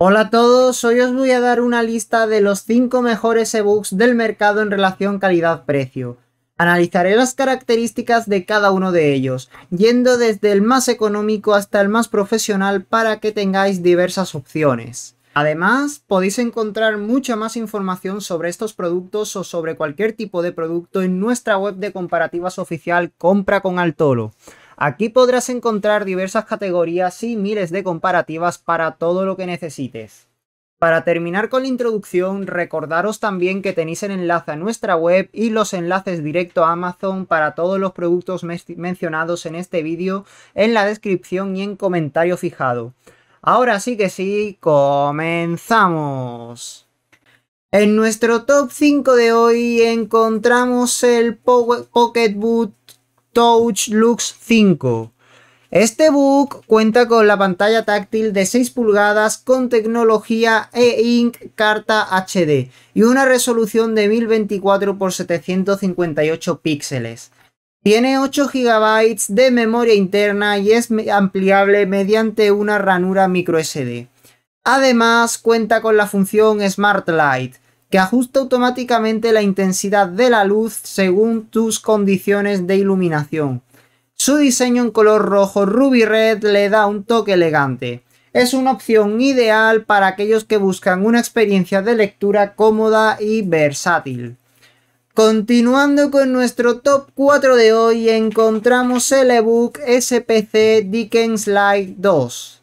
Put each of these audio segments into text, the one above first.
Hola a todos, hoy os voy a dar una lista de los 5 mejores ebooks del mercado en relación calidad-precio. Analizaré las características de cada uno de ellos, yendo desde el más económico hasta el más profesional para que tengáis diversas opciones. Además, podéis encontrar mucha más información sobre estos productos o sobre cualquier tipo de producto en nuestra web de comparativas oficial Compra con Altolo. Aquí podrás encontrar diversas categorías y miles de comparativas para todo lo que necesites. Para terminar con la introducción, recordaros también que tenéis el enlace a nuestra web y los enlaces directo a Amazon para todos los productos mencionados en este vídeo en la descripción y en comentario fijado. Ahora sí que sí, comenzamos. En nuestro top 5 de hoy encontramos el Pocket Boot Touch Lux 5. Este book cuenta con la pantalla táctil de 6 pulgadas con tecnología e-ink carta HD y una resolución de 1024x758 píxeles. Tiene 8 GB de memoria interna y es ampliable mediante una ranura microSD. Además cuenta con la función Smart Light, que ajusta automáticamente la intensidad de la luz según tus condiciones de iluminación. Su diseño en color rojo ruby red le da un toque elegante. Es una opción ideal para aquellos que buscan una experiencia de lectura cómoda y versátil. Continuando con nuestro top 4 de hoy, encontramos el ebook SPC Dickens Light 2.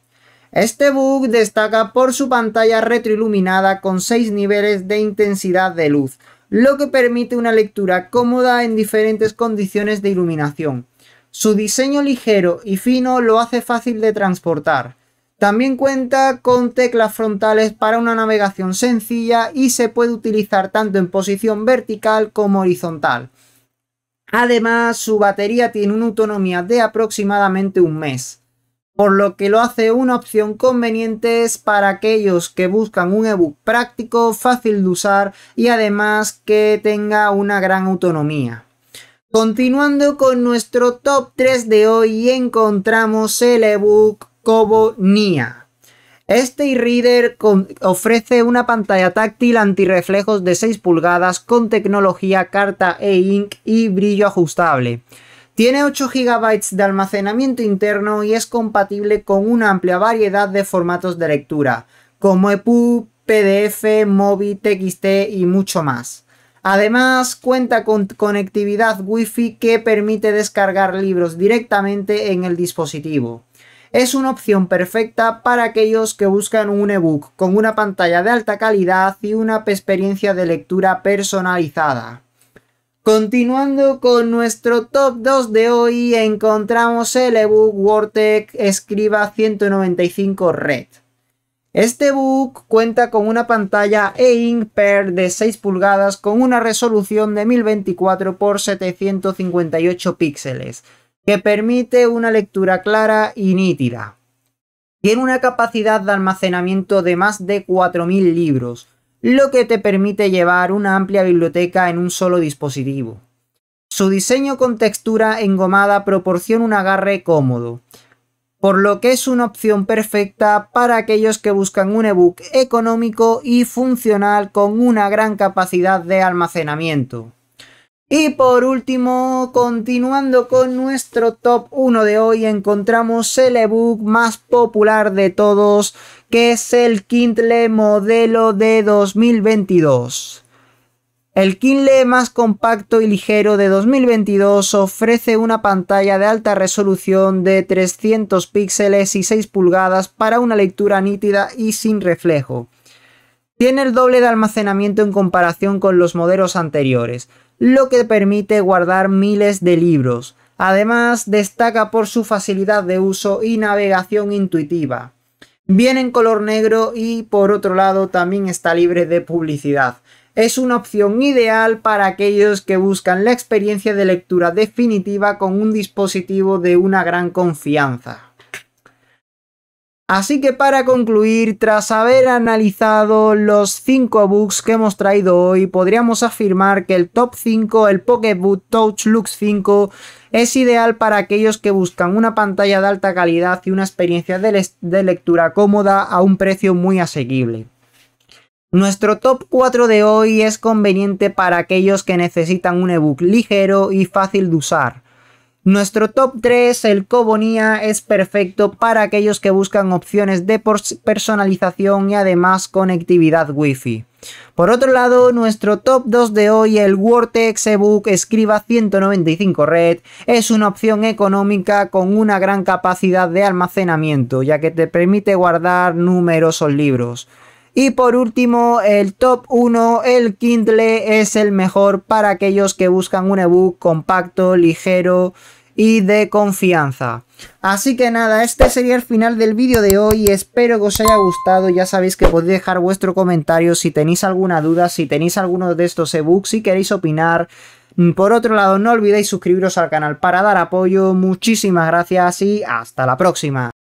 Este bug destaca por su pantalla retroiluminada con 6 niveles de intensidad de luz, lo que permite una lectura cómoda en diferentes condiciones de iluminación. Su diseño ligero y fino lo hace fácil de transportar. También cuenta con teclas frontales para una navegación sencilla y se puede utilizar tanto en posición vertical como horizontal. Además, su batería tiene una autonomía de aproximadamente un mes por lo que lo hace una opción conveniente para aquellos que buscan un ebook práctico, fácil de usar y además que tenga una gran autonomía. Continuando con nuestro top 3 de hoy encontramos el ebook Kobo Nia. Este e-reader ofrece una pantalla táctil antirreflejos de 6 pulgadas con tecnología carta e ink y brillo ajustable. Tiene 8 GB de almacenamiento interno y es compatible con una amplia variedad de formatos de lectura, como EPUB, PDF, MOBI, TXT y mucho más. Además, cuenta con conectividad Wi-Fi que permite descargar libros directamente en el dispositivo. Es una opción perfecta para aquellos que buscan un ebook con una pantalla de alta calidad y una experiencia de lectura personalizada. Continuando con nuestro top 2 de hoy, encontramos el ebook Wortec Escriba 195 Red. Este book cuenta con una pantalla e ink Pair de 6 pulgadas con una resolución de 1024 x 758 píxeles, que permite una lectura clara y nítida. Tiene una capacidad de almacenamiento de más de 4000 libros, lo que te permite llevar una amplia biblioteca en un solo dispositivo. Su diseño con textura engomada proporciona un agarre cómodo, por lo que es una opción perfecta para aquellos que buscan un ebook económico y funcional con una gran capacidad de almacenamiento. Y por último, continuando con nuestro top 1 de hoy, encontramos el ebook más popular de todos, que es el Kindle modelo de 2022. El Kindle más compacto y ligero de 2022 ofrece una pantalla de alta resolución de 300 píxeles y 6 pulgadas para una lectura nítida y sin reflejo. Tiene el doble de almacenamiento en comparación con los modelos anteriores, lo que permite guardar miles de libros. Además, destaca por su facilidad de uso y navegación intuitiva. Viene en color negro y por otro lado también está libre de publicidad. Es una opción ideal para aquellos que buscan la experiencia de lectura definitiva con un dispositivo de una gran confianza. Así que para concluir, tras haber analizado los 5 books que hemos traído hoy, podríamos afirmar que el top 5, el Pocketbook Touch Lux 5, es ideal para aquellos que buscan una pantalla de alta calidad y una experiencia de, de lectura cómoda a un precio muy asequible. Nuestro top 4 de hoy es conveniente para aquellos que necesitan un ebook ligero y fácil de usar. Nuestro top 3, el Cobonía, es perfecto para aquellos que buscan opciones de personalización y además conectividad Wi-Fi. Por otro lado, nuestro top 2 de hoy, el Vortex ebook Escriba 195 Red, es una opción económica con una gran capacidad de almacenamiento, ya que te permite guardar numerosos libros. Y por último, el top 1, el Kindle es el mejor para aquellos que buscan un ebook compacto, ligero y de confianza. Así que nada, este sería el final del vídeo de hoy, espero que os haya gustado, ya sabéis que podéis dejar vuestro comentario si tenéis alguna duda, si tenéis alguno de estos ebooks, si queréis opinar. Por otro lado, no olvidéis suscribiros al canal para dar apoyo, muchísimas gracias y hasta la próxima.